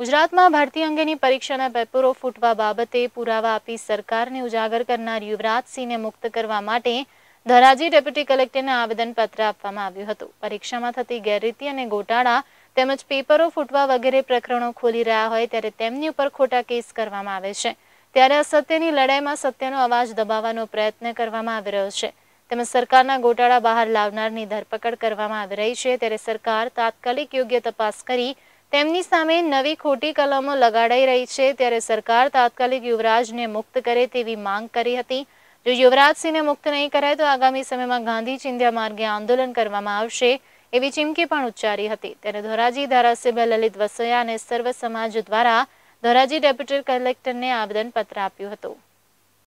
ગુજરાતમાં ભરતી અંગેની પરીક્ષાના પેપરો ફૂટવા બાબતે પુરાવા આપી સરકારને ઉજાગર કરનાર યુવરાજસિંહને મુક્ત કરવા માટે ધરાજી ડેપ્યુટી કલેક્ટરને આવેદનપત્ર આપવામાં આવ્યું હતું પરીક્ષામાં થતી ગેરરીતિ અને ગોટાળા તેમજ પેપરો ફૂટવા વગેરે પ્રકરણો ખોલી રહ્યા હોય ત્યારે તેમની ઉપર ખોટા કેસ કરવામાં આવે છે ત્યારે અસત્યની લડાઈમાં સત્યનો અવાજ દબાવવાનો પ્રયત્ન કરવામાં આવી રહ્યો છે તેમજ સરકારના ગોટાળા બહાર લાવનારની ધરપકડ કરવામાં આવી રહી છે ત્યારે સરકાર તાત્કાલિક યોગ્ય તપાસ કરી તેમની સામે નવી ખોટી કલમો લગાડાઈ રહી છે ત્યારે સરકાર તાત્કાલિક યુવરાજને મુક્ત કરે તેવી માંગ કરી હતી જો યુવરાજસિંહને મુક્ત નહીં કરાય તો આગામી સમયમાં ગાંધી ચિંધ્યા માર્ગે આંદોલન કરવામાં આવશે એવી ચીમકી પણ ઉચ્ચારી હતી ત્યારે ધોરાજી ધારાસભ્ય લલિત વસોયા અને સર્વ સમાજ દ્વારા ધોરાજી ડેપ્યુટી કલેક્ટરને આવેદનપત્ર આપ્યું હતું